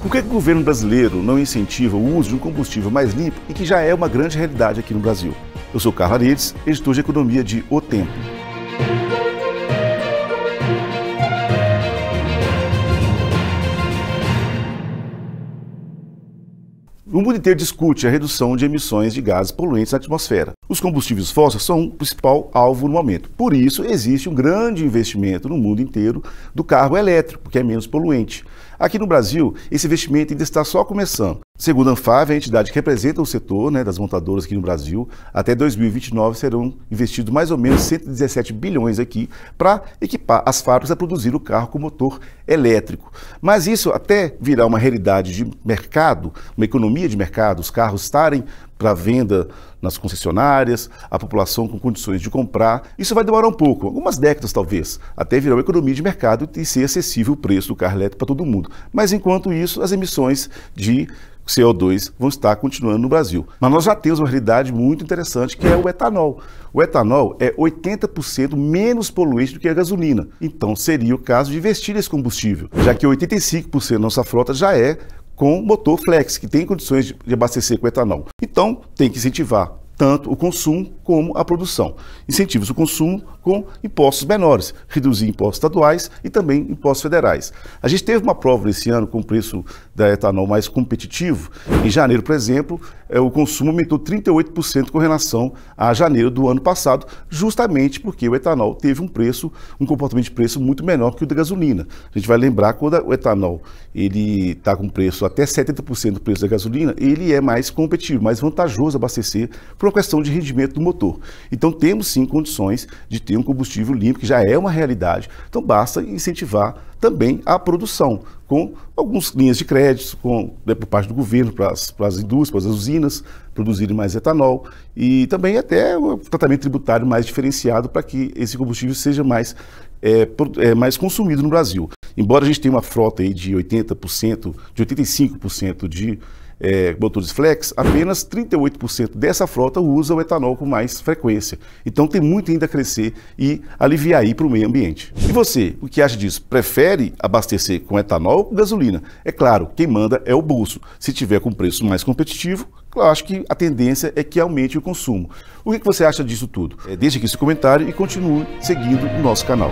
Por que o governo brasileiro não incentiva o uso de um combustível mais limpo e que já é uma grande realidade aqui no Brasil? Eu sou Carlos Arides, editor de economia de O Tempo. O mundo inteiro discute a redução de emissões de gases poluentes na atmosfera. Os combustíveis fósseis são o principal alvo no momento. Por isso, existe um grande investimento no mundo inteiro do carro elétrico, que é menos poluente. Aqui no Brasil, esse investimento ainda está só começando. Segundo a Anfávia, a entidade que representa o setor né, das montadoras aqui no Brasil, até 2029 serão investidos mais ou menos 117 bilhões aqui para equipar as fábricas a produzir o carro com motor elétrico. Mas isso até virar uma realidade de mercado, uma economia de mercado, os carros estarem para venda nas concessionárias, a população com condições de comprar. Isso vai demorar um pouco, algumas décadas talvez, até virar uma economia de mercado e ser acessível o preço do carro elétrico para todo mundo. Mas enquanto isso, as emissões de CO2 vão estar continuando no Brasil. Mas nós já temos uma realidade muito interessante que é o etanol. O etanol é 80% menos poluente do que a gasolina. Então seria o caso de investir nesse combustível, já que 85% da nossa frota já é com motor flex, que tem condições de abastecer com etanol. Então, tem que incentivar tanto o consumo como a produção. Incentivos o consumo com impostos menores, reduzir impostos estaduais e também impostos federais. A gente teve uma prova esse ano com o preço da etanol mais competitivo. Em janeiro, por exemplo, é, o consumo aumentou 38% com relação a janeiro do ano passado, justamente porque o etanol teve um preço, um comportamento de preço muito menor que o da gasolina. A gente vai lembrar quando o etanol ele está com preço até 70% do preço da gasolina, ele é mais competitivo, mais vantajoso abastecer para uma questão de rendimento do motor. Então temos sim condições de ter um combustível limpo, que já é uma realidade. Então basta incentivar também a produção, com algumas linhas de crédito, com, né, por parte do governo, para as, para as indústrias, para as usinas, produzirem mais etanol e também até o tratamento tributário mais diferenciado para que esse combustível seja mais, é, é, mais consumido no Brasil. Embora a gente tenha uma frota aí de 80%, de 85% de é, motores flex, apenas 38% dessa frota usa o etanol com mais frequência. Então tem muito ainda a crescer e aliviar aí para o meio ambiente. E você, o que acha disso? Prefere abastecer com etanol ou gasolina? É claro, quem manda é o bolso. Se tiver com preço mais competitivo, eu acho que a tendência é que aumente o consumo. O que você acha disso tudo? É, deixe aqui seu comentário e continue seguindo o nosso canal.